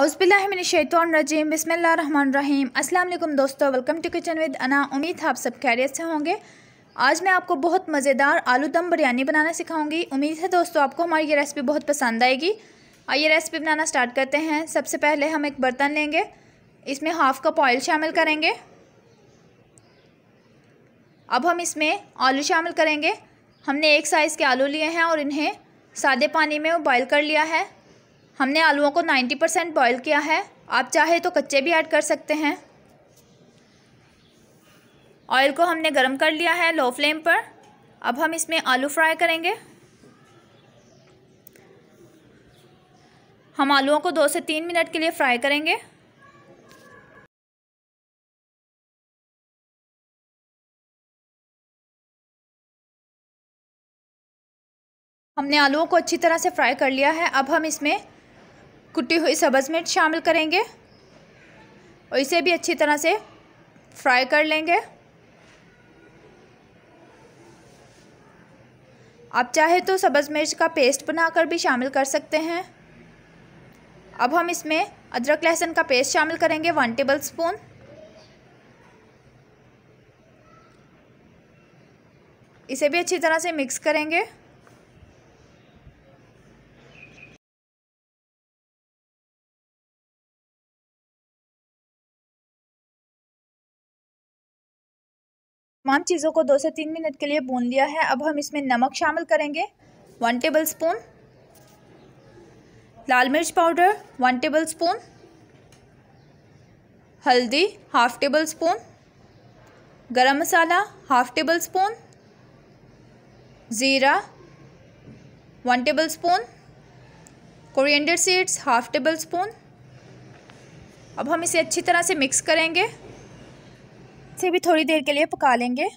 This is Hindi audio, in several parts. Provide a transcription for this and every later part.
अस्सलाम बसमीम दोस्तों वेलकम टू किचन विद अना उम्मीद है आप सब खैरियत से होंगे आज मैं आपको बहुत मज़ेदार आलू दम बिरयानी बनाना सिखाऊंगी उम्मीद है दोस्तों आपको हमारी ये रेसिपी बहुत पसंद आएगी आइए रेसिपी बनाना स्टार्ट करते हैं सबसे पहले हम एक बर्तन लेंगे इसमें हाफ़ कप ऑयल शामिल करेंगे अब हम इसमें आलू शामिल करेंगे हमने एक साइज़ के आलू लिए हैं और इन्हें सादे पानी में बॉयल कर लिया है हमने आलूओं को 90 परसेंट बॉयल किया है आप चाहे तो कच्चे भी ऐड कर सकते हैं ऑयल को हमने गरम कर लिया है लो फ्लेम पर अब हम इसमें आलू फ्राई करेंगे हम आलूओं को दो से तीन मिनट के लिए फ्राई करेंगे हमने आलूओं को अच्छी तरह से फ्राई कर लिया है अब हम इसमें कुटी हुई सब्ज़ मिर्च शामिल करेंगे और इसे भी अच्छी तरह से फ्राई कर लेंगे आप चाहे तो सब्ज़ मिर्च का पेस्ट बनाकर भी शामिल कर सकते हैं अब हम इसमें अदरक लहसुन का पेस्ट शामिल करेंगे वन टेबल स्पून इसे भी अच्छी तरह से मिक्स करेंगे तमाम चीज़ों को दो से तीन मिनट के लिए भून लिया है अब हम इसमें नमक शामिल करेंगे वन टेबल स्पून लाल मिर्च पाउडर वन टेबल स्पून हल्दी half tablespoon garam masala half tablespoon ज़ीरा one tablespoon coriander seeds half tablespoon अब हम इसे अच्छी तरह से मिक्स करेंगे इसे भी थोड़ी देर के लिए पका लेंगे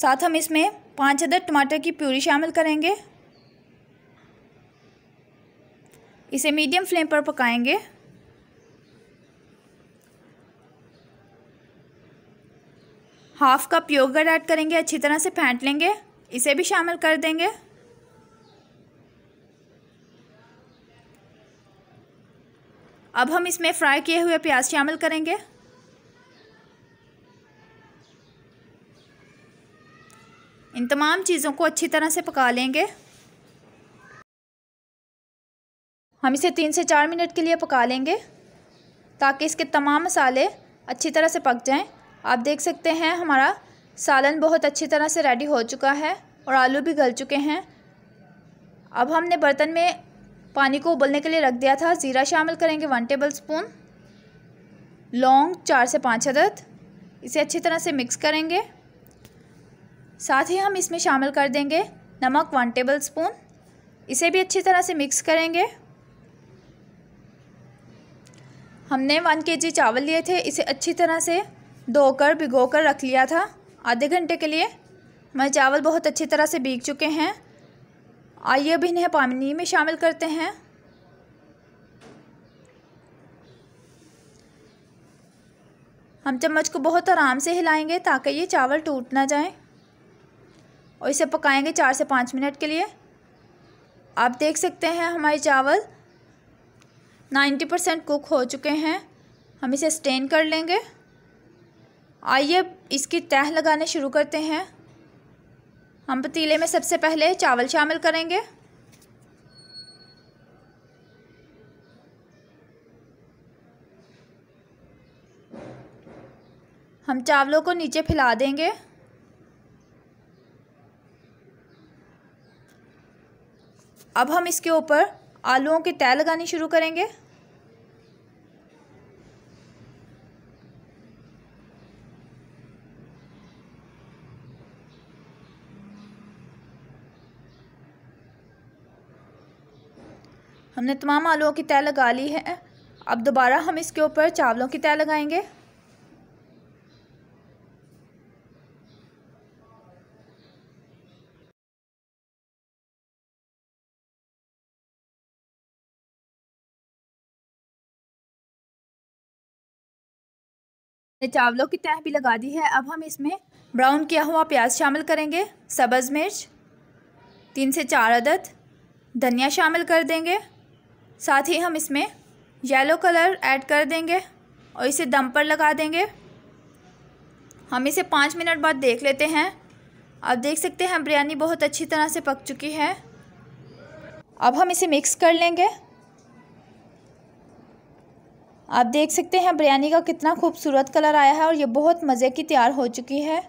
साथ हम इसमें पाँच अदर टमाटर की प्यूरी शामिल करेंगे इसे मीडियम फ्लेम पर पकाएंगे हाफ कप योगर्ट ऐड करेंगे अच्छी तरह से फेंट लेंगे इसे भी शामिल कर देंगे अब हम इसमें फ्राई किए हुए प्याज शामिल करेंगे इन तमाम चीज़ों को अच्छी तरह से पका लेंगे हम इसे तीन से चार मिनट के लिए पका लेंगे ताकि इसके तमाम मसाले अच्छी तरह से पक जाएं। आप देख सकते हैं हमारा सालन बहुत अच्छी तरह से रेडी हो चुका है और आलू भी गल चुके हैं अब हमने बर्तन में पानी को उबलने के लिए रख दिया था ज़ीरा शामिल करेंगे वन टेबल स्पून लौंग चार से पाँच अदद इसे अच्छी तरह से मिक्स करेंगे साथ ही हम इसमें शामिल कर देंगे नमक वन टेबल स्पून इसे भी अच्छी तरह से मिक्स करेंगे हमने वन के जी चावल लिए थे इसे अच्छी तरह से धोकर भिगोकर रख लिया था आधे घंटे के लिए हमारे चावल बहुत अच्छी तरह से भीग चुके हैं आइए अब इन्हें पानी में शामिल करते हैं हम चम्मच को बहुत आराम से हिलाएंगे ताकि ये चावल टूट ना जाए और इसे पकाएंगे चार से पाँच मिनट के लिए आप देख सकते हैं हमारे चावल नाइन्टी परसेंट कुक हो चुके हैं हम इसे स्टेन कर लेंगे आइए इसकी तह लगाने शुरू करते हैं हम पतीले में सबसे पहले चावल शामिल करेंगे हम चावलों को नीचे फैला देंगे अब हम इसके ऊपर आलूओं के तय लगानी शुरू करेंगे हमने तमाम आलूओं की तय लगा ली है अब दोबारा हम इसके ऊपर चावलों की तय लगाएंगे चावलों की तह भी लगा दी है अब हम इसमें ब्राउन किया हुआ प्याज शामिल करेंगे सब्ज़ मिर्च तीन से चार अदद धनिया शामिल कर देंगे साथ ही हम इसमें येलो कलर ऐड कर देंगे और इसे दम पर लगा देंगे हम इसे पाँच मिनट बाद देख लेते हैं आप देख सकते हैं बिरयानी बहुत अच्छी तरह से पक चुकी है अब हम इसे मिक्स कर लेंगे आप देख सकते हैं बिरयानी का कितना खूबसूरत कलर आया है और ये बहुत मज़े की तैयार हो चुकी है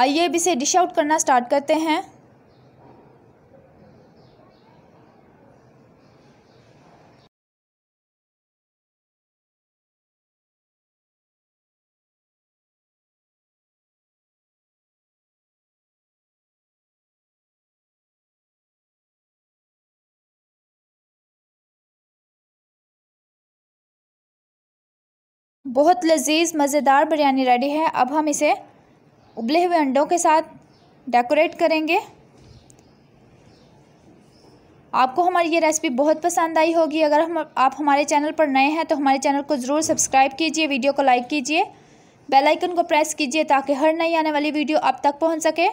आइए अब इसे डिश आउट करना स्टार्ट करते हैं बहुत लजीज मज़ेदार बिरयानी रेडी है अब हम इसे उबले हुए अंडों के साथ डेकोरेट करेंगे आपको हमारी ये रेसिपी बहुत पसंद आई होगी अगर हम आप हमारे चैनल पर नए हैं तो हमारे चैनल को ज़रूर सब्सक्राइब कीजिए वीडियो को लाइक कीजिए बेल आइकन को प्रेस कीजिए ताकि हर नई आने वाली वीडियो आप तक पहुंच सके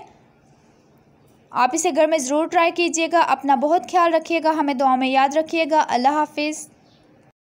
आप इसे घर में ज़रूर ट्राई कीजिएगा अपना बहुत ख्याल रखिएगा हमें दुआ में याद रखिएगा अल्लाह हाफिज़